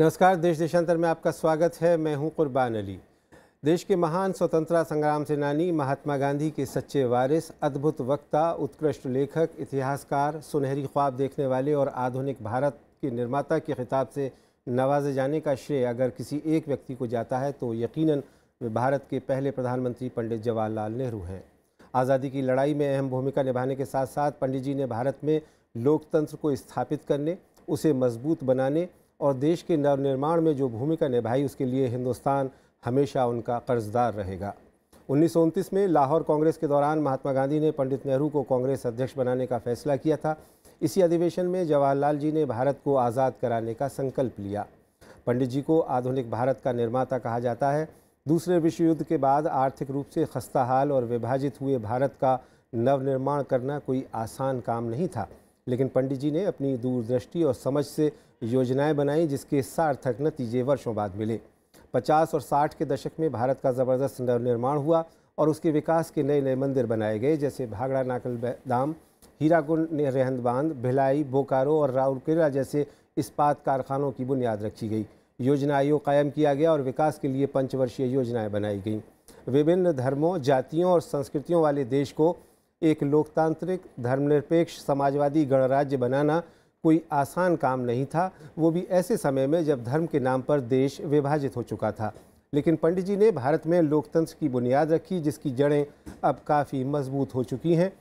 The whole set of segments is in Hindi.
नमस्कार देश देशांतर में आपका स्वागत है मैं हूं कुर्बान अली देश के महान स्वतंत्रता संग्राम सेनानी महात्मा गांधी के सच्चे वारिस अद्भुत वक्ता उत्कृष्ट लेखक इतिहासकार सुनहरी ख्वाब देखने वाले और आधुनिक भारत के निर्माता के खिताब से नवाजे जाने का श्रेय अगर किसी एक व्यक्ति को जाता है तो यकीनन वे भारत के पहले प्रधानमंत्री पंडित जवाहरलाल नेहरू हैं आज़ादी की लड़ाई में अहम भूमिका निभाने के साथ साथ पंडित जी ने भारत में लोकतंत्र को स्थापित करने उसे मजबूत बनाने और देश के नवनिर्माण में जो भूमिका निभाई उसके लिए हिंदुस्तान हमेशा उनका कर्जदार रहेगा उन्नीस में लाहौर कांग्रेस के दौरान महात्मा गांधी ने पंडित नेहरू को कांग्रेस अध्यक्ष बनाने का फैसला किया था इसी अधिवेशन में जवाहरलाल जी ने भारत को आज़ाद कराने का संकल्प लिया पंडित जी को आधुनिक भारत का निर्माता कहा जाता है दूसरे विश्व युद्ध के बाद आर्थिक रूप से खस्ताहाल और विभाजित हुए भारत का नवनिर्माण करना कोई आसान काम नहीं था लेकिन पंडित जी ने अपनी दूरदृष्टि और समझ से योजनाएं बनाई जिसके सार्थक नतीजे वर्षों बाद मिले 50 और 60 के दशक में भारत का ज़बरदस्त नवनिर्माण हुआ और उसके विकास के नए नए मंदिर बनाए गए जैसे भागड़ा नाकल दाम हीराकुंड रेहंद बांध भिलाई बोकारो और राउरकेला जैसे इस्पात कारखानों की बुनियाद रखी गई योजना आयोग कायम किया गया और विकास के लिए पंचवर्षीय योजनाएं बनाई गईं विभिन्न धर्मों जातियों और संस्कृतियों वाले देश को एक लोकतांत्रिक धर्मनिरपेक्ष समाजवादी गणराज्य बनाना कोई आसान काम नहीं था वो भी ऐसे समय में जब धर्म के नाम पर देश विभाजित हो चुका था लेकिन पंडित जी ने भारत में लोकतंत्र की बुनियाद रखी जिसकी जड़ें अब काफ़ी मजबूत हो चुकी हैं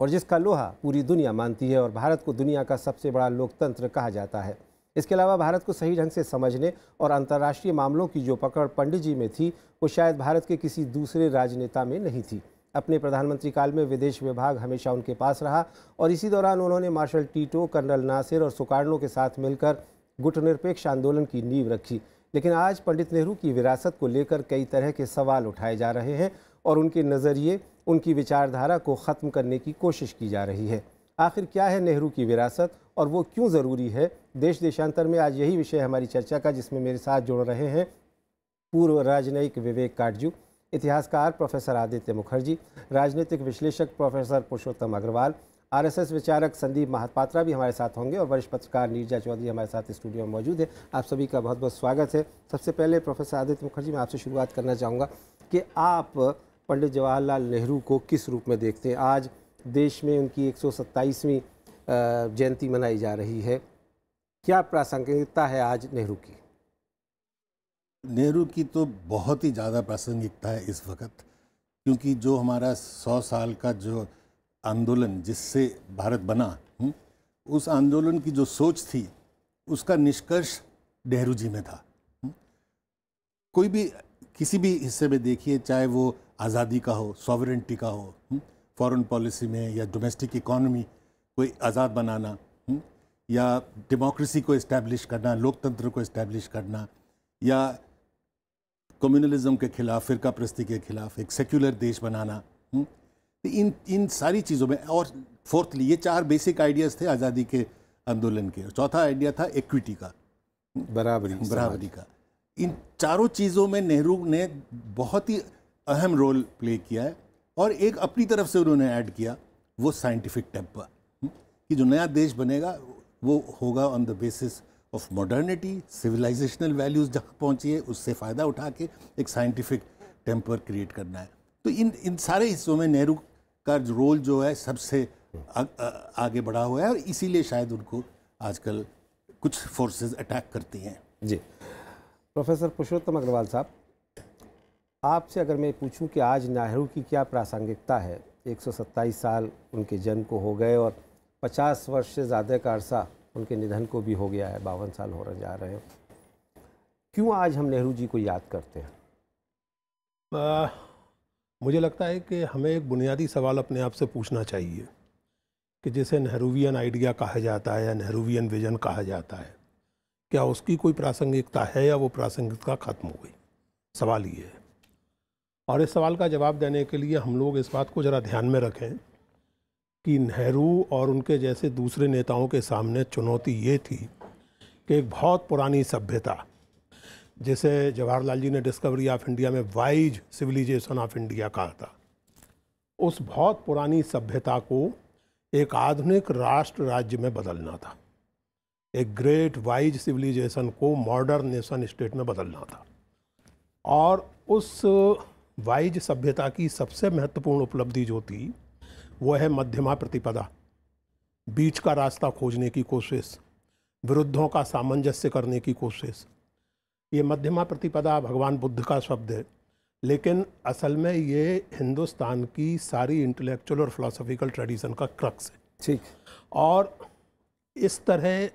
और जिसका लोहा पूरी दुनिया मानती है और भारत को दुनिया का सबसे बड़ा लोकतंत्र कहा जाता है इसके अलावा भारत को सही ढंग से समझने और अंतर्राष्ट्रीय मामलों की जो पकड़ पंडित जी में थी वो शायद भारत के किसी दूसरे राजनेता में नहीं थी अपने प्रधानमंत्री काल में विदेश विभाग हमेशा उनके पास रहा और इसी दौरान उन्होंने मार्शल टीटो कर्नल नासिर और सुकार्नो के साथ मिलकर गुटनिरपेक्ष आंदोलन की नींव रखी लेकिन आज पंडित नेहरू की विरासत को लेकर कई तरह के सवाल उठाए जा रहे हैं और उनके नज़रिए उनकी विचारधारा को ख़त्म करने की कोशिश की जा रही है आखिर क्या है नेहरू की विरासत और वो क्यों ज़रूरी है देश देशांतर में आज यही विषय हमारी चर्चा का जिसमें मेरे साथ जुड़ रहे हैं पूर्व राजनयिक विवेक काटजू इतिहासकार प्रोफेसर आदित्य मुखर्जी राजनीतिक विश्लेषक प्रोफेसर पुरुषोत्तम अग्रवाल आरएसएस विचारक संदीप महापात्रा भी हमारे साथ होंगे और वरिष्ठ पत्रकार नीरजा चौधरी हमारे साथ स्टूडियो में मौजूद है आप सभी का बहुत बहुत स्वागत है सबसे पहले प्रोफेसर आदित्य मुखर्जी मैं आपसे शुरुआत करना चाहूँगा कि आप पंडित जवाहरलाल नेहरू को किस रूप में देखते हैं आज देश में उनकी एक जयंती मनाई जा रही है क्या प्रासंगिकता है आज नेहरू की नेहरू की तो बहुत ही ज़्यादा प्रासंगिकता है इस वक्त क्योंकि जो हमारा सौ साल का जो आंदोलन जिससे भारत बना हुँ? हम्म, उस आंदोलन की जो सोच थी उसका निष्कर्ष नेहरू जी में था हम्म। कोई भी किसी भी हिस्से में देखिए चाहे वो आज़ादी का हो सॉवरेंटी का हो हम्म, फॉरेन पॉलिसी में या डोमेस्टिक इकोनॉमी कोई आज़ाद बनाना या डेमोक्रेसी को इस्टेब्लिश करना लोकतंत्र को इस्टेब्लिश करना या कम्युनलिज्म के खिलाफ फिरका प्रस्ती के खिलाफ एक सेक्युलर देश बनाना हम्म? तो इन इन सारी चीज़ों में और फोर्थली ये चार बेसिक आइडियाज़ थे आज़ादी के आंदोलन के और चौथा आइडिया था इक्विटी का हम्म? बराबरी बराबरी का इन चारों चीज़ों में नेहरू ने बहुत ही अहम रोल प्ले किया है और एक अपनी तरफ से उन्होंने ऐड किया वो साइंटिफिक टेम्पर हम्म? कि जो नया देश बनेगा वो होगा on the basis of modernity civilizational values जहाँ पहुँची है उससे फ़ायदा उठा के एक साइंटिफिक टेम्पर क्रिएट करना है तो इन इन सारे हिस्सों में नेहरू का रोल जो है सबसे आ, आ, आगे बढ़ा हुआ है और इसीलिए शायद उनको आजकल कुछ फोर्सेस अटैक करती हैं जी प्रोफेसर पुरुषोत्तम अग्रवाल साहब आपसे अगर मैं पूछूं कि आज नेहरू की क्या प्रासंगिकता है 127 साल उनके जन्म को हो गए और 50 वर्ष से ज़्यादा का अरसा उनके निधन को भी हो गया है बावन साल हो रहे जा रहे हैं क्यों आज हम नेहरू जी को याद करते हैं आ, मुझे लगता है कि हमें एक बुनियादी सवाल अपने आप से पूछना चाहिए कि जिसे नेहरूवियन आइडिया कहा जाता है या नेहरूवियन विजन कहा जाता है क्या उसकी कोई प्रासंगिकता है या वो प्रासंगिकता खत्म हो गई सवाल ये है और इस सवाल का जवाब देने के लिए हम लोग इस बात को ज़रा ध्यान में रखें कि नेहरू और उनके जैसे दूसरे नेताओं के सामने चुनौती ये थी कि एक बहुत पुरानी सभ्यता जिसे जवाहरलाल जी ने डिस्कवरी ऑफ इंडिया में वाइज सिविलाइजेशन ऑफ इंडिया कहा था उस बहुत पुरानी सभ्यता को एक आधुनिक राष्ट्र राज्य में बदलना था एक ग्रेट वाइज सिविलाइजेशन को मॉडर्न नेशन स्टेट में बदलना था और उस वाइज सभ्यता की सबसे महत्वपूर्ण उपलब्धि जो थी वह है मध्यमा प्रतिपदा बीच का रास्ता खोजने की कोशिश विरुद्धों का सामंजस्य करने की कोशिश ये मध्यमा प्रतिपदा भगवान बुद्ध का शब्द है लेकिन असल में ये हिंदुस्तान की सारी इंटेलेक्चुअल और फिलोसफिकल ट्रेडिशन का क्रक्स है ठीक और इस तरह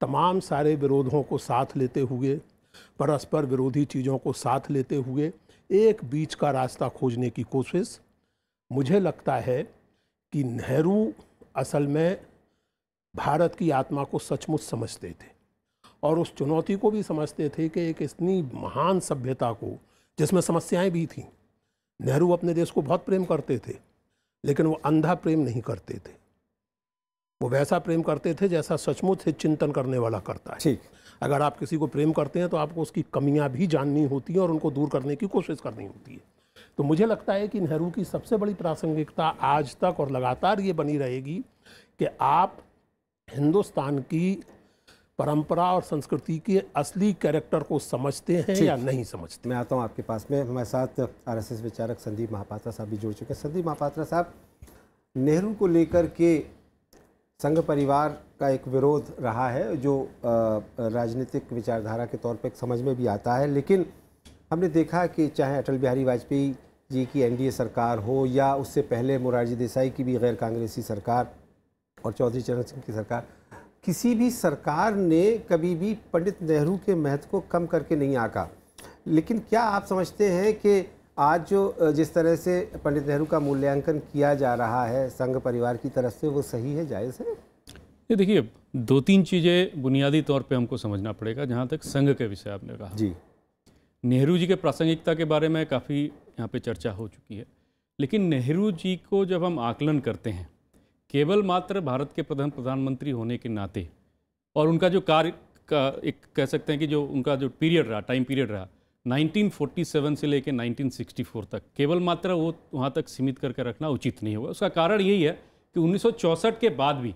तमाम सारे विरोधों को साथ लेते हुए परस्पर विरोधी चीज़ों को साथ लेते हुए एक बीच का रास्ता खोजने की कोशिश मुझे लगता है कि नेहरू असल में भारत की आत्मा को सचमुच समझते थे और उस चुनौती को भी समझते थे कि एक इतनी महान सभ्यता को जिसमें समस्याएं भी थीं नेहरू अपने देश को बहुत प्रेम करते थे लेकिन वो अंधा प्रेम नहीं करते थे वो वैसा प्रेम करते थे जैसा सचमुच से चिंतन करने वाला करता है ठीक अगर आप किसी को प्रेम करते हैं तो आपको उसकी कमियां भी जाननी होती हैं और उनको दूर करने की कोशिश करनी होती है तो मुझे लगता है कि नेहरू की सबसे बड़ी प्रासंगिकता आज तक और लगातार ये बनी रहेगी कि आप हिंदुस्तान की परंपरा और संस्कृति के असली कैरेक्टर को समझते हैं या नहीं समझते मैं आता हूँ आपके पास में हमारे साथ आरएसएस विचारक संदीप महापात्रा साहब भी जुड़ चुके हैं संदीप महापात्रा साहब नेहरू को लेकर के संघ परिवार का एक विरोध रहा है जो राजनीतिक विचारधारा के तौर पर समझ में भी आता है लेकिन हमने देखा कि चाहे अटल बिहारी वाजपेयी जी की एनडीए सरकार हो या उससे पहले मोरारजी देसाई की भी गैर कांग्रेसी सरकार और चौधरी चरण सिंह की सरकार किसी भी सरकार ने कभी भी पंडित नेहरू के महत्व को कम करके नहीं आका लेकिन क्या आप समझते हैं कि आज जो जिस तरह से पंडित नेहरू का मूल्यांकन किया जा रहा है संघ परिवार की तरफ से वो सही है जायज़ है ये देखिए दो तीन चीज़ें बुनियादी तौर पे हमको समझना पड़ेगा जहाँ तक संघ के विषय आपने कहा जी नेहरू जी के प्रासंगिकता के बारे में काफ़ी यहाँ पे चर्चा हो चुकी है लेकिन नेहरू जी को जब हम आकलन करते हैं केवल मात्र भारत के प्रधान प्रधानमंत्री होने के नाते और उनका जो कार्य का एक कह सकते हैं कि जो उनका जो पीरियड रहा टाइम पीरियड रहा 1947 से लेकर 1964 तक केवल मात्र वो वहाँ तक सीमित करके रखना उचित नहीं होगा उसका कारण यही है कि उन्नीस के बाद भी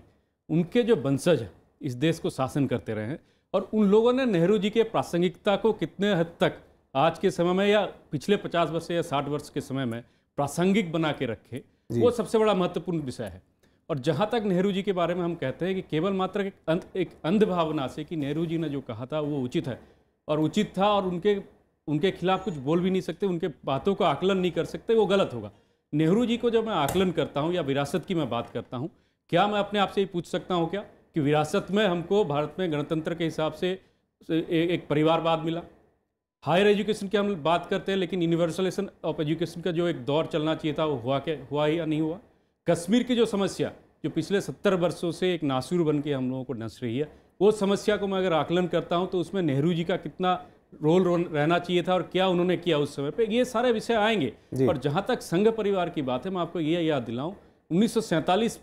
उनके जो वंशज इस देश को शासन करते रहे हैं और उन लोगों ने नेहरू जी के प्रासंगिकता को कितने हद तक आज के समय में या पिछले पचास वर्ष या साठ वर्ष के समय में प्रासंगिक बना के रखे वो सबसे बड़ा महत्वपूर्ण विषय है और जहाँ तक नेहरू जी के बारे में हम कहते हैं कि केवल मात्र एक अंध एक अंधभावना से कि नेहरू जी ने जो कहा था वो उचित है और उचित था और उनके उनके खिलाफ कुछ बोल भी नहीं सकते उनके बातों का आकलन नहीं कर सकते वो गलत होगा नेहरू जी को जब मैं आकलन करता हूँ या विरासत की मैं बात करता हूँ क्या मैं अपने आप से ये पूछ सकता हूँ क्या कि विरासत में हमको भारत में गणतंत्र के हिसाब से एक परिवारवाद मिला हायर एजुकेशन की हम बात करते हैं लेकिन यूनिवर्सलेशन ऑफ एजुकेशन का जो एक दौर चलना चाहिए था वो हुआ क्या हुआ या नहीं हुआ कश्मीर की जो समस्या जो पिछले सत्तर वर्षों से एक नासूर बन के हम लोगों को नस रही है वो समस्या को मैं अगर आकलन करता हूँ तो उसमें नेहरू जी का कितना रोल रहना चाहिए था और क्या उन्होंने किया उस समय पे ये सारे विषय आएंगे और जहाँ तक संघ परिवार की बात है मैं आपको ये याद दिलाऊँ उन्नीस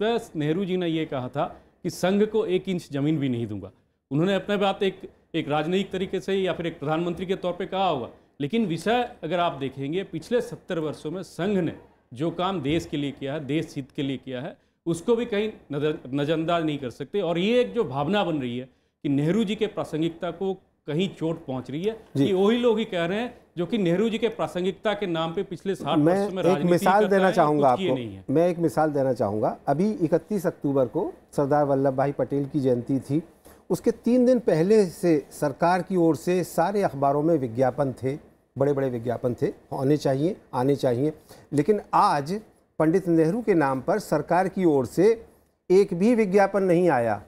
में नेहरू जी ने ये कहा था कि संघ को एक इंच जमीन भी नहीं दूंगा उन्होंने अपने बात एक एक राजनयिक तरीके से या फिर एक प्रधानमंत्री के तौर पर कहा होगा लेकिन विषय अगर आप देखेंगे पिछले सत्तर वर्षों में संघ ने जो काम देश के लिए किया है देश हित के लिए किया है उसको भी कहीं नजर नज़रअंदाज नहीं कर सकते और ये एक जो भावना बन रही है कि नेहरू जी के प्रासंगिकता को कहीं चोट पहुंच रही है कि वही लोग ही कह रहे हैं जो कि नेहरू जी के प्रासंगिकता के नाम पे पिछले साठ में एक मिसाल देना चाहूंगा आपको मैं एक मिसाल देना चाहूंगा अभी इकतीस अक्टूबर को सरदार वल्लभ भाई पटेल की जयंती थी उसके तीन दिन पहले से सरकार की ओर से सारे अखबारों में विज्ञापन थे बड़े बड़े विज्ञापन थे होने चाहिए आने चाहिए लेकिन आज पंडित नेहरू के नाम पर सरकार की ओर से एक भी विज्ञापन नहीं आया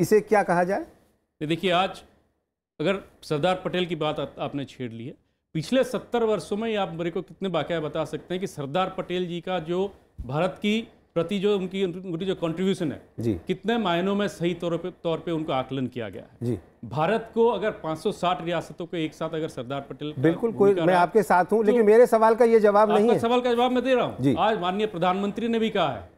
इसे क्या कहा जाए देखिए आज अगर सरदार पटेल की बात आपने छेड़ ली है पिछले सत्तर वर्षों में आप मेरे को कितने वाक़ बता सकते हैं कि सरदार पटेल जी का जो भारत की प्रति जो उनकी उनकी जो कंट्रीब्यूशन है जी कितने मायनों में सही तौर पे तौर पे उनको आकलन किया गया है जी भारत को अगर 560 रियासतों को एक साथ अगर सरदार पटेल बिल्कुल कोई मैं आपके साथ हूं तो लेकिन मेरे सवाल का ये जवाब नहीं है सवाल का जवाब मैं दे रहा हूं आज माननीय प्रधानमंत्री ने भी कहा है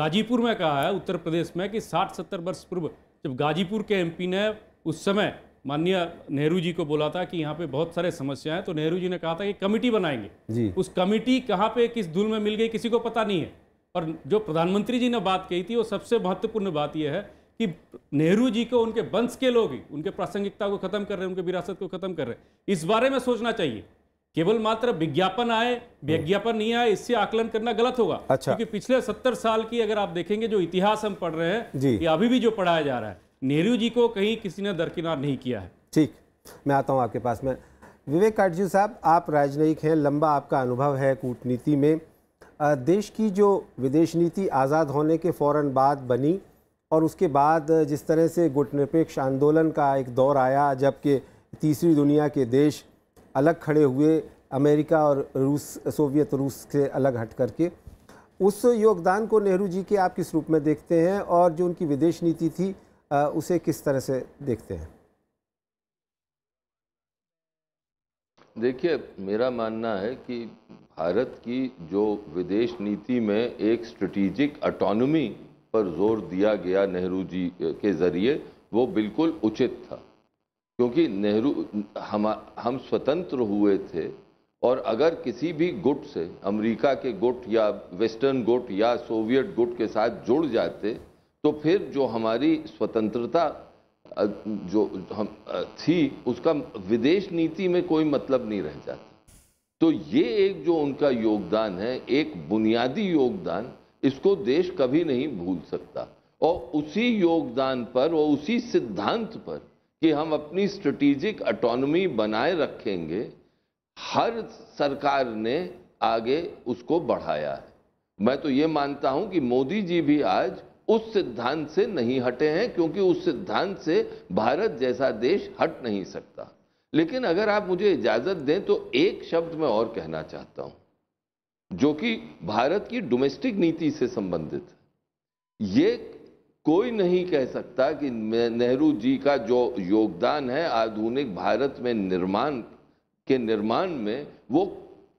गाजीपुर में कहा है उत्तर प्रदेश में कि साठ सत्तर वर्ष पूर्व जब गाजीपुर के एम ने उस समय माननीय नेहरू जी को बोला था कि यहाँ पे बहुत सारे समस्याएं है तो नेहरू जी ने कहा था कि कमेटी बनाएंगे उस कमेटी कहाँ पे किस धुल में मिल गई किसी को पता नहीं है और जो प्रधानमंत्री जी ने बात कही थी वो सबसे महत्वपूर्ण बात यह है कि नेहरू जी को उनके वंश के लोग ही उनके प्रासंगिकता को खत्म कर रहे हैं उनके विरासत को खत्म कर रहे हैं इस बारे में सोचना चाहिए केवल मात्र विज्ञापन आए विज्ञापन नहीं आए इससे आकलन करना गलत होगा अच्छा। क्योंकि पिछले सत्तर साल की अगर आप देखेंगे जो इतिहास हम पढ़ रहे हैं कि अभी भी जो पढ़ाया जा रहा है नेहरू जी को कहीं किसी ने दरकिनार नहीं किया है ठीक मैं आता हूँ आपके पास में विवेक काटजू साहब आप राजनयिक हैं लंबा आपका अनुभव है कूटनीति में देश की जो विदेश नीति आज़ाद होने के फ़ौर बाद बनी और उसके बाद जिस तरह से गुटनिरपेक्ष आंदोलन का एक दौर आया जबकि तीसरी दुनिया के देश अलग खड़े हुए अमेरिका और रूस सोवियत रूस से अलग हट करके उस योगदान को नेहरू जी के आप किस रूप में देखते हैं और जो उनकी विदेश नीति थी उसे किस तरह से देखते हैं देखिए मेरा मानना है कि भारत की जो विदेश नीति में एक स्ट्रेटिजिक अटोनमी पर जोर दिया गया नेहरू जी के ज़रिए वो बिल्कुल उचित था क्योंकि नेहरू हम हम स्वतंत्र हुए थे और अगर किसी भी गुट से अमेरिका के गुट या वेस्टर्न गुट या सोवियत गुट के साथ जुड़ जाते तो फिर जो हमारी स्वतंत्रता जो हम थी उसका विदेश नीति में कोई मतलब नहीं रह जाता तो ये एक जो उनका योगदान है एक बुनियादी योगदान इसको देश कभी नहीं भूल सकता और उसी योगदान पर और उसी सिद्धांत पर कि हम अपनी स्ट्रेटेजिक ऑटोनॉमी बनाए रखेंगे हर सरकार ने आगे उसको बढ़ाया है मैं तो ये मानता हूं कि मोदी जी भी आज उस सिद्धांत से नहीं हटे हैं क्योंकि उस सिद्धांत से भारत जैसा देश हट नहीं सकता लेकिन अगर आप मुझे इजाज़त दें तो एक शब्द मैं और कहना चाहता हूं जो कि भारत की डोमेस्टिक नीति से संबंधित है ये कोई नहीं कह सकता कि नेहरू जी का जो योगदान है आधुनिक भारत में निर्माण के निर्माण में वो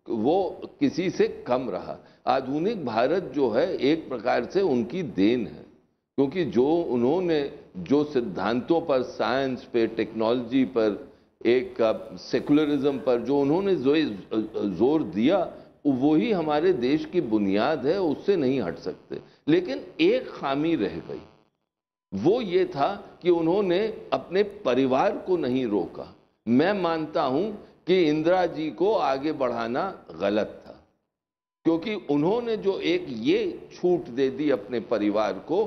वो किसी से कम रहा आधुनिक भारत जो है एक प्रकार से उनकी देन है क्योंकि जो उन्होंने जो सिद्धांतों पर साइंस पे टेक्नोलॉजी पर एक सेकुलरिज्म पर जो उन्होंने जो जोर दिया वो ही हमारे देश की बुनियाद है उससे नहीं हट सकते लेकिन एक खामी रह गई वो ये था कि उन्होंने अपने परिवार को नहीं रोका मैं मानता हूं कि इंदिरा जी को आगे बढ़ाना गलत था क्योंकि उन्होंने जो एक ये छूट दे दी अपने परिवार को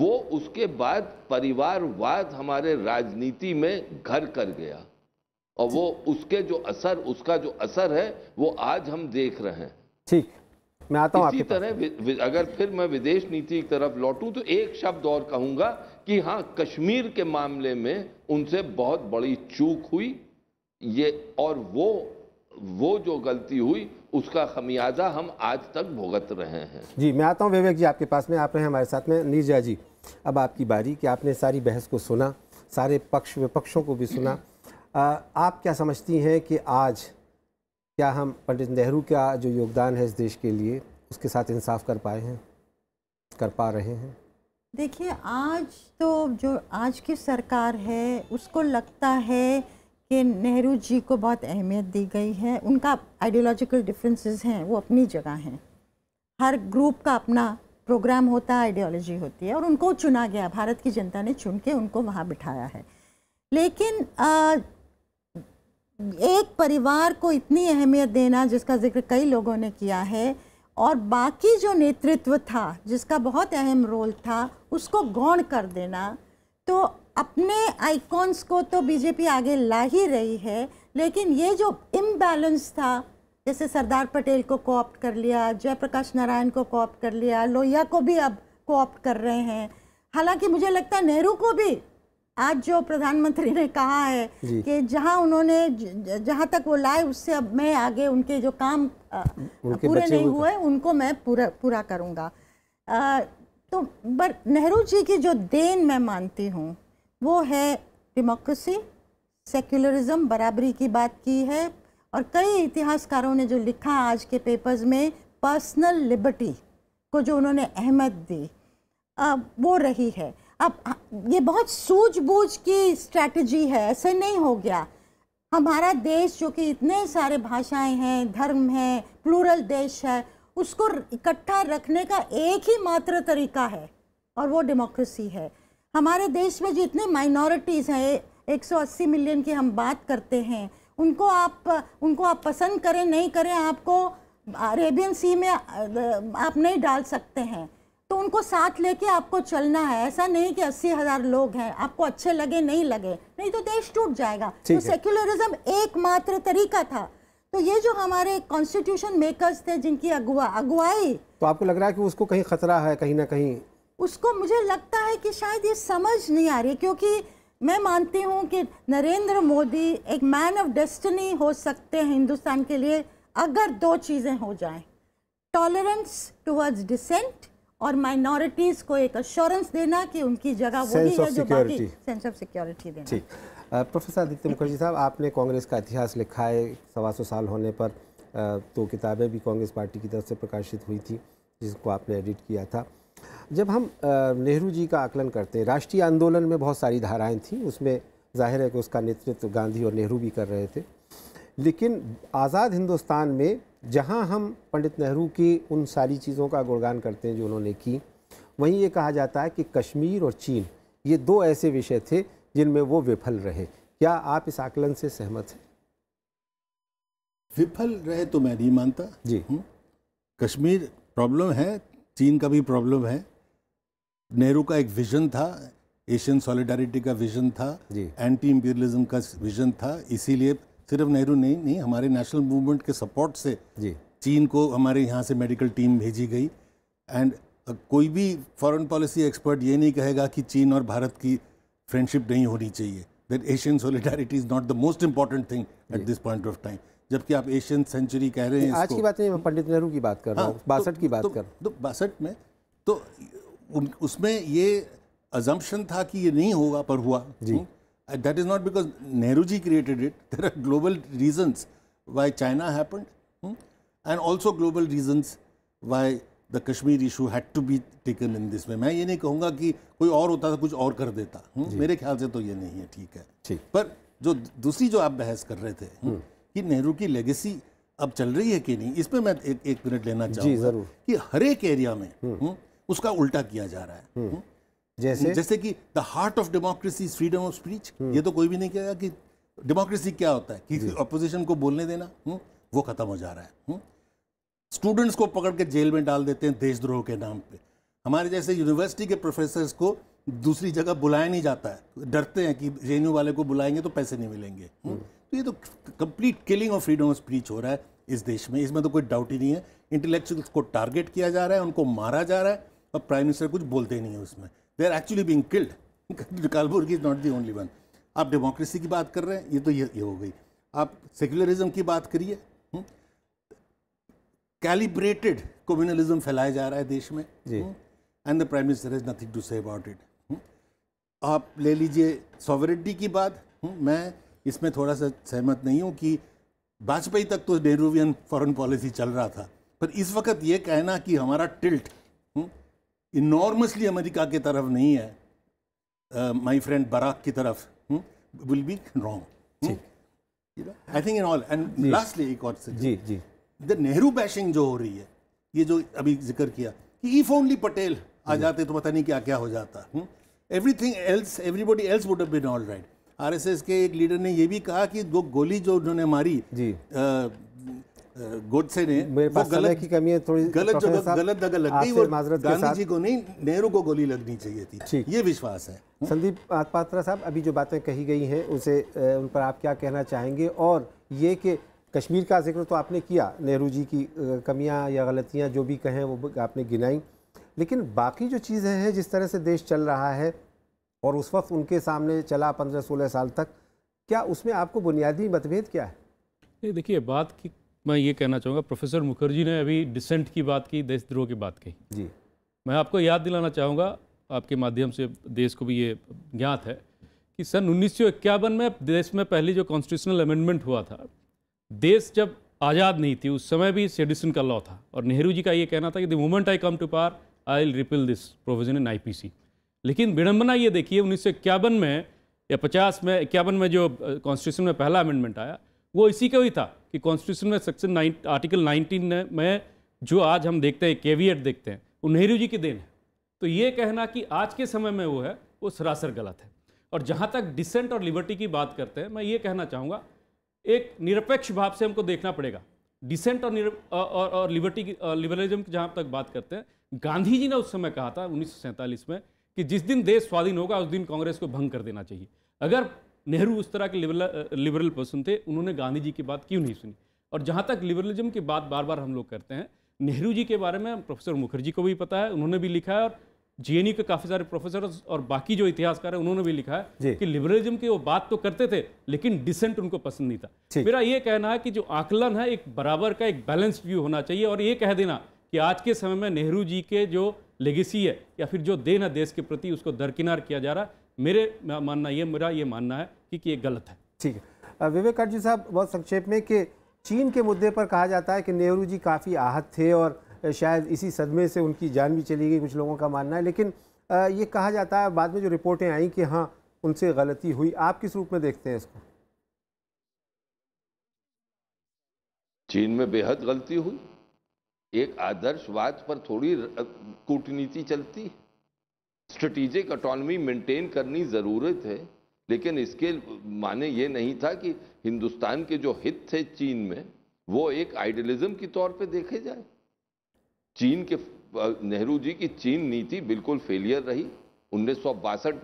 वो उसके बाद परिवारवाद हमारे राजनीति में घर कर गया और वो उसके जो असर उसका जो असर है वो आज हम देख रहे हैं ठीक मैं आता हूँ इसी तरह अगर फिर मैं विदेश नीति की तरफ लौटूं तो एक शब्द और कहूंगा कि हाँ कश्मीर के मामले में उनसे बहुत बड़ी चूक हुई ये और वो वो जो गलती हुई उसका खमियाजा हम आज तक भुगत रहे हैं जी मैं आता हूँ विवेक जी आपके पास में आप रहे हैं हमारे साथ में नीरजा जी अब आपकी बारी कि आपने सारी बहस को सुना सारे पक्ष विपक्षों को भी सुना आ, आप क्या समझती हैं कि आज क्या हम पंडित नेहरू का जो योगदान है इस देश के लिए उसके साथ इंसाफ कर पाए हैं कर पा रहे हैं देखिए आज तो जो आज की सरकार है उसको लगता है कि नेहरू जी को बहुत अहमियत दी गई है उनका आइडियोलॉजिकल डिफरेंसेस हैं वो अपनी जगह हैं हर ग्रुप का अपना प्रोग्राम होता है आइडियोलॉजी होती है और उनको चुना गया भारत की जनता ने चुन के उनको वहाँ बिठाया है लेकिन आ, एक परिवार को इतनी अहमियत देना जिसका जिक्र कई लोगों ने किया है और बाकी जो नेतृत्व था जिसका बहुत अहम रोल था उसको गौण कर देना तो अपने आइकॉन्स को तो बीजेपी आगे ला ही रही है लेकिन ये जो इम्बैलेंस था जैसे सरदार पटेल को कोऑप्ट कर लिया जयप्रकाश नारायण को कोऑप्ट कर लिया लोहिया को भी अब कोऑप्ट कर रहे हैं हालांकि मुझे लगता है नेहरू को भी आज जो प्रधानमंत्री ने कहा है कि जहां उन्होंने जहां तक वो लाए उससे अब मैं आगे उनके जो काम उनके पूरे नहीं हुए उनको मैं पूरा पूरा करूँगा तो बट नेहरू जी की जो देन मैं मानती हूँ वो है डेमोक्रेसी सेक्युलरिज्म बराबरी की बात की है और कई इतिहासकारों ने जो लिखा आज के पेपर्स में पर्सनल लिबर्टी को जो उन्होंने अहमियत दी आ, वो रही है अब ये बहुत सूझबूझ की स्ट्रैटेजी है ऐसे नहीं हो गया हमारा देश जो कि इतने सारे भाषाएं हैं धर्म हैं प्लूरल देश है उसको इकट्ठा रखने का एक ही मात्र तरीका है और वो डेमोक्रेसी है हमारे देश में जितने माइनॉरिटीज़ हैं 180 मिलियन की हम बात करते हैं उनको आप उनको आप पसंद करें नहीं करें आपको अरेबियन सी में आप नहीं डाल सकते हैं तो उनको साथ लेके आपको चलना है ऐसा नहीं कि अस्सी हज़ार लोग हैं आपको अच्छे लगे नहीं लगे नहीं तो देश टूट जाएगा तो सेक्युलरिज्म एकमात्र तरीका था तो ये जो हमारे कॉन्स्टिट्यूशन मेकर्स थे जिनकी अगुआ अगुवाई तो आपको लग रहा है कि उसको कहीं खतरा है कहीं ना कहीं उसको मुझे लगता है कि शायद ये समझ नहीं आ रही क्योंकि मैं मानती हूँ कि नरेंद्र मोदी एक मैन ऑफ डेस्टिनी हो सकते हैं हिंदुस्तान के लिए अगर दो चीज़ें हो जाएं टॉलरेंस टुवर्ड्स डिसेंट और माइनॉरिटीज़ को एक अश्योरेंस देना कि उनकी जगह वही है जो बाकी सेंस ऑफ सिक्योरिटी देना ठीक प्रोफेसर आदित्य मुखर्जी साहब आपने कांग्रेस का इतिहास लिखा है सवा सौ साल होने पर दो तो किताबें भी कांग्रेस पार्टी की तरफ से प्रकाशित हुई थी जिसको आपने एडिट किया था जब हम नेहरू जी का आकलन करते हैं राष्ट्रीय आंदोलन में बहुत सारी धाराएं थीं उसमें जाहिर है कि उसका नेतृत्व गांधी और नेहरू भी कर रहे थे लेकिन आज़ाद हिंदुस्तान में जहां हम पंडित नेहरू की उन सारी चीज़ों का गुणगान करते हैं जो उन्होंने की वहीं ये कहा जाता है कि कश्मीर और चीन ये दो ऐसे विषय थे जिनमें वो विफल रहे क्या आप इस आकलन से सहमत हैं विफल रहे तो मैं नहीं मानता जी हुँ? हम्म। कश्मीर प्रॉब्लम है चीन का भी प्रॉब्लम है नेहरू का एक विजन था एशियन सॉलिडारिटी का विजन था एंटी इम्पीरियलिज्म का विजन था इसीलिए सिर्फ नेहरू नहीं नहीं हमारे नेशनल मूवमेंट के सपोर्ट से जी चीन को हमारे यहाँ से मेडिकल टीम भेजी गई एंड कोई भी फॉरेन पॉलिसी एक्सपर्ट ये नहीं कहेगा कि चीन और भारत की फ्रेंडशिप नहीं होनी चाहिए that Asian solidarity is not the most important thing at this point of time जबकि आप एशियन सेंचुरी कह रहे हैं आज की बात नहीं पंडित नेहरू की बात कर रहा हूँ हाँ, तो बासठ की बात तो कर तो बासठ में तो उसमें ये अजम्पन था कि ये नहीं होगा पर हुआ जी that is not because Nehru ji created it there are global reasons why China happened and also global reasons why the Kashmir issue had to be taken in this में मैं ये नहीं कहूँगा कि कोई और होता था कुछ और कर देता हम्म? मेरे ख्याल से तो ये नहीं है ठीक है पर जो दूसरी जो आप बहस कर रहे थे हम्म? हम्म। कि नेहरू की लेगेसी अब चल रही है कि नहीं इसमें मैं एक एक मिनट लेना चाहूँगा कि हर एक एरिया में उसका उल्टा किया जा रहा है हम्म। हम्म। जैसे जैसे कि the heart of democracy freedom of speech ये तो कोई भी नहीं कहेगा कि डेमोक्रेसी क्या होता है कि अपोजिशन को बोलने देना हुँ? हम्म, वो खत्म हो जा रहा है स्टूडेंट्स को पकड़ के जेल में डाल देते हैं देशद्रोह के नाम पे हमारे जैसे यूनिवर्सिटी के प्रोफेसर को दूसरी जगह बुलाया नहीं जाता है डरते हैं कि जे वाले को बुलाएंगे तो पैसे नहीं मिलेंगे तो ये तो complete killing of freedom of speech हो रहा है इस देश में इसमें तो कोई डाउट ही नहीं है इंटेलेक्चुअल्स को टारगेट किया जा रहा है उनको मारा जा रहा है और प्राइम मिनिस्टर कुछ बोलते नहीं है उसमें they are actually being killed Kalburgi is not the only one आप डेमोक्रेसी की बात कर रहे हैं ये तो ये ये हो गई आप सेक्युलरिज्म की बात करिए कैलिब्रेटेड कम्युनलिज्म फैलाया जा रहा है देश में and the prime minister is nothing to say about it आप ले लीजिए सॉवरिटी की बात हम्म। मैं इसमें थोड़ा सा सहमत नहीं हूँ कि वाजपेयी तक तो नेहरूवियन फॉरेन पॉलिसी चल रहा था पर इस वक्त ये कहना कि हमारा टिल्ट इनॉर्मसली अमेरिका की तरफ नहीं है माई फ्रेंड बराक की तरफ will be wrong I think in all and lastly एक और जी जी द नेहरू बैशिंग जो हो रही है ये जो अभी जिक्र किया कि इफ ओनली पटेल आ जाते तो पता नहीं क्या क्या हो जाता everything else everybody else would been all right as के एक लीडर ने ये भी कहा कि दो गोली जो उन्होंने मारी जी आ, uh, से ने मेरे पास गलत की कमी है थोड़ी गलत जगह गलत जगह लग गई और गांधी जी को नहीं नेहरू को गोली लगनी चाहिए थी ठीक ये विश्वास है हम्म? संदीप आत्मात्रा साहब अभी जो बातें कही गई हैं उसे उन पर आप क्या कहना चाहेंगे और ये कि कश्मीर का जिक्र तो आपने किया नेहरू जी की कमियां या गलतियां जो भी कहें वो आपने गिनाई लेकिन बाकी जो चीज़ें हैं जिस तरह से देश चल रहा है और उस वक्त उनके सामने चला पंद्रह सोलह साल तक क्या उसमें आपको बुनियादी मतभेद क्या है देखिए बात की मैं ये कहना चाहूँगा प्रोफेसर मुखर्जी ने अभी डिसेंट की बात की देशद्रोह की बात की जी मैं आपको याद दिलाना चाहूँगा आपके माध्यम से देश को भी ये ज्ञात है कि सन उन्नीस में देश में पहली जो कॉन्स्टिट्यूशनल अमेंडमेंट हुआ था देश जब आज़ाद नहीं थी उस समय भी सेडिसन का लॉ था और नेहरू जी का ये कहना था कि the moment I come to power I will repeal this provision in IPC लेकिन विडम्बना ये देखिए उन्नीस सौ इक्यावन में या पचास में इक्यावन में जो कॉन्स्टिट्यूशन में पहला अमेंडमेंट आया वो इसी का ही था कि कॉन्स्टिट्यूशन में सेक्शन नाइन आर्टिकल नाइनटीन में जो आज हम देखते हैं केवियट देखते हैं वो नेहरू जी की देन है तो ये कहना कि आज के समय में वो है वो सरासर गलत है और जहाँ तक डिसेंट और लिबर्टी की बात करते हैं मैं ये कहना चाहूँगा एक निरपेक्ष भाव से हमको देखना पड़ेगा डिसेंट और और, और लिबर्टी की लिबरलिज्म की जहाँ तक बात करते हैं गांधी जी ने उस समय कहा था उन्नीस में कि जिस दिन देश स्वाधीन होगा उस दिन कांग्रेस को भंग कर देना चाहिए अगर नेहरू उस तरह के लिबरल लिबरल पर्सन थे उन्होंने गांधी जी की बात क्यों नहीं सुनी और जहाँ तक लिबरलिज्म की बात बार बार हम लोग करते हैं नेहरू जी के बारे में प्रोफेसर मुखर्जी को भी पता है उन्होंने भी लिखा है और जे e के काफ़ी सारे प्रोफेसर और बाकी जो इतिहासकार हैं उन्होंने भी लिखा है कि लिबरलिज्म की वो बात तो करते थे लेकिन डिसेंट उनको पसंद नहीं था मेरा ये कहना है कि जो आकलन है एक बराबर का एक बैलेंस व्यू होना चाहिए और ये कह देना कि आज के समय में नेहरू जी के जो लेगेसी है या फिर जो देन है देश के प्रति उसको दरकिनार किया जा रहा है मेरे मानना ये मेरा ये मानना है कि, कि ये गलत है ठीक है विवेक जी साहब बहुत संक्षेप में कि चीन के मुद्दे पर कहा जाता है कि नेहरू जी काफ़ी आहत थे और शायद इसी सदमे से उनकी जान भी चली गई कुछ लोगों का मानना है लेकिन ये कहा जाता है बाद में जो रिपोर्टें आई कि हाँ उनसे गलती हुई आप किस रूप में देखते हैं इसको चीन में बेहद गलती हुई एक आदर्शवाद पर थोड़ी कूटनीति चलती स्ट्रेटिजिक अटोनमी मेंटेन करनी ज़रूरत है लेकिन इसके माने ये नहीं था कि हिंदुस्तान के जो हित थे चीन में वो एक आइडियलिज्म के तौर पे देखे जाए चीन के नेहरू जी की चीन नीति बिल्कुल फेलियर रही उन्नीस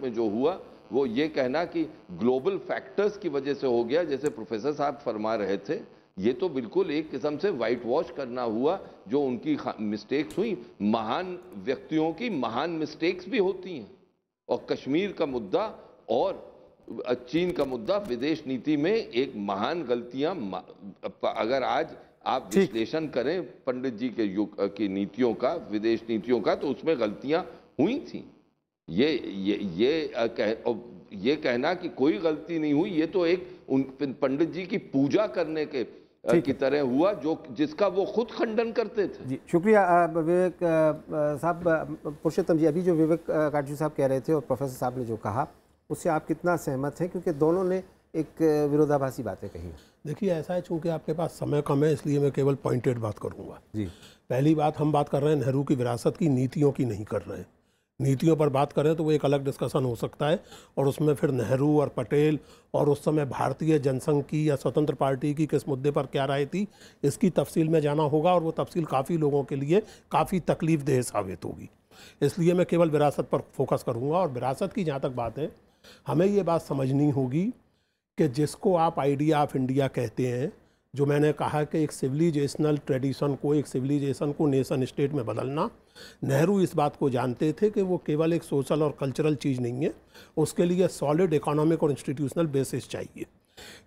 में जो हुआ वो ये कहना कि ग्लोबल फैक्टर्स की वजह से हो गया जैसे प्रोफेसर साहब फरमा रहे थे ये तो बिल्कुल एक किस्म से वाइट वॉश करना हुआ जो उनकी मिस्टेक्स हुई महान व्यक्तियों की महान मिस्टेक्स भी होती हैं और कश्मीर का मुद्दा और चीन का मुद्दा विदेश नीति में एक महान गलतियां अगर आज आप विश्लेषण करें पंडित जी के युग की नीतियों का विदेश नीतियों का तो उसमें गलतियां हुई थी ये ये ये कह, ये कहना कि कोई गलती नहीं हुई ये तो एक उन पंडित जी की पूजा करने के की तरह हुआ जो जिसका वो खुद खंडन करते थे जी शुक्रिया विवेक साहब पुरुषोत्तम जी अभी जो विवेक काटजू साहब कह रहे थे और प्रोफेसर साहब ने जो कहा उससे आप कितना सहमत हैं क्योंकि दोनों ने एक विरोधाभासी बातें कही देखिए ऐसा है चूंकि आपके पास समय कम है इसलिए मैं केवल पॉइंटेड बात करूंगा जी पहली बात हम बात कर रहे हैं नेहरू की विरासत की नीतियों की नहीं कर रहे हैं नीतियों पर बात करें तो वो एक अलग डिस्कशन हो सकता है और उसमें फिर नेहरू और पटेल और उस समय भारतीय जनसंघ की या स्वतंत्र पार्टी की किस मुद्दे पर क्या राय थी इसकी तफसील में जाना होगा और वो तफसील काफ़ी लोगों के लिए काफ़ी तकलीफ देह साबित होगी इसलिए मैं केवल विरासत पर फोकस करूँगा और विरासत की जहाँ तक बात है हमें ये बात समझनी होगी कि जिसको आप आइडिया ऑफ इंडिया कहते हैं जो मैंने कहा कि एक सिविलाइजेशनल ट्रेडिशन को एक सिविलाइजेशन को नेशन स्टेट में बदलना नेहरू इस बात को जानते थे कि वो केवल एक सोशल और कल्चरल चीज़ नहीं है उसके लिए सॉलिड इकोनॉमिक और इंस्टीट्यूशनल बेसिस चाहिए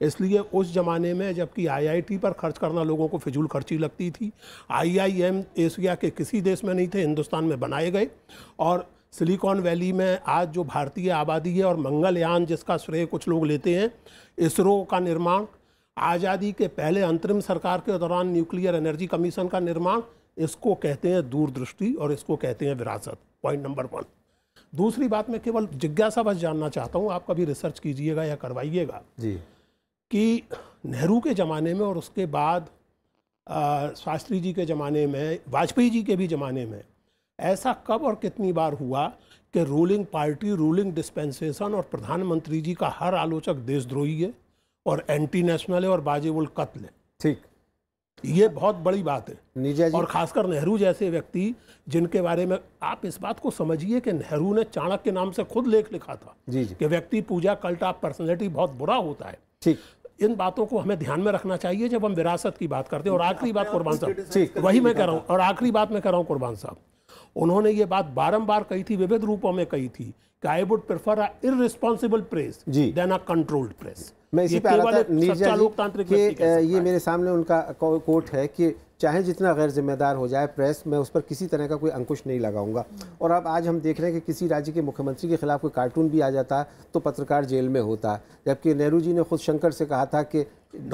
इसलिए उस ज़माने में जबकि आईआईटी पर खर्च करना लोगों को फिजूल खर्ची लगती थी आईआईएम एशिया के किसी देश में नहीं थे हिंदुस्तान में बनाए गए और सिलिकॉन वैली में आज जो भारतीय आबादी है और मंगलयान जिसका श्रेय कुछ लोग लेते हैं इसरो का निर्माण आज़ादी के पहले अंतरिम सरकार के दौरान न्यूक्लियर एनर्जी कमीशन का निर्माण इसको कहते हैं दूरदृष्टि और इसको कहते हैं विरासत पॉइंट नंबर वन दूसरी बात मैं केवल जिज्ञासा बस जानना चाहता हूँ आप कभी रिसर्च कीजिएगा या करवाइएगा जी कि नेहरू के ज़माने में और उसके बाद शास्त्री जी के ज़माने में वाजपेयी जी के भी ज़माने में ऐसा कब और कितनी बार हुआ कि रूलिंग पार्टी रूलिंग डिस्पेंसेशन और प्रधानमंत्री जी का हर आलोचक देशद्रोही है और एंटी नेशनल है और उल कत्ल है ठीक ये बहुत बड़ी बात है और खासकर नेहरू जैसे व्यक्ति जिनके बारे में आप इस बात को समझिए कि नेहरू ने चाणक के नाम से खुद लेख लिखा था जी जी। कि व्यक्ति पूजा कल्ट आप पर्सनैलिटी बहुत बुरा होता है ठीक इन बातों को हमें ध्यान में रखना चाहिए जब हम विरासत की बात करते हैं और आखिरी बात कुर्बान साहब वही मैं कह रहा हूँ और आखिरी बात मैं कह रहा हूँ कुर्बान साहब उन्होंने ये बात बारंबार कही थी विविध रूपों में कही थी कि I would prefer a irresponsible press than a controlled press मैं इसी पे आ रहा था नीरजा लोकतांत्रिक ये, ये मेरे सामने उनका कोर्ट है कि चाहे जितना गैर जिम्मेदार हो जाए प्रेस मैं उस पर किसी तरह का कोई अंकुश नहीं लगाऊंगा और अब आज हम देख रहे हैं कि किसी राज्य के मुख्यमंत्री के खिलाफ कोई कार्टून भी आ जाता तो पत्रकार जेल में होता जबकि नेहरू जी ने खुद शंकर से कहा था कि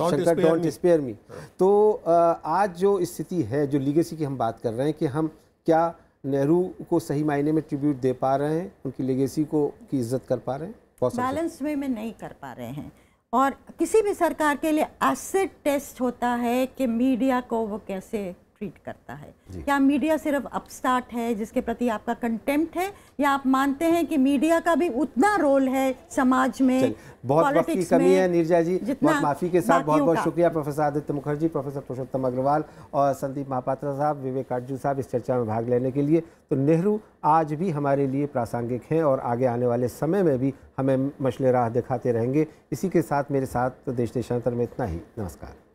शंकर डोंट स्पेयर मी तो आज जो स्थिति है जो लीगेसी की हम बात कर रहे हैं कि हम क्या नेहरू को सही मायने में ट्रिब्यूट दे पा रहे हैं उनकी लीगेसी को की इज्जत कर पा रहे हैं बैलेंस वे में नहीं कर पा रहे हैं और किसी भी सरकार के लिए एसिड टेस्ट होता है कि मीडिया को वो कैसे ट्रीट करता है क्या मीडिया सिर्फ अपस्टार्ट है जिसके प्रति आपका कंटेम्प्ट है या आप मानते हैं कि मीडिया का भी उतना रोल है समाज में बहुत वक्त की कमी है नीरजा जी बहुत माफ़ी के साथ बहुत बहुत शुक्रिया प्रोफेसर आदित्य मुखर्जी प्रोफेसर पुरुषोत्तम अग्रवाल और संदीप महापात्रा साहब विवेक आजू साहब इस चर्चा में भाग लेने के लिए तो नेहरू आज भी हमारे लिए प्रासंगिक हैं और आगे आने वाले समय में भी हमें मशले राह दिखाते रहेंगे इसी के साथ मेरे साथ देश देशांतर में इतना ही नमस्कार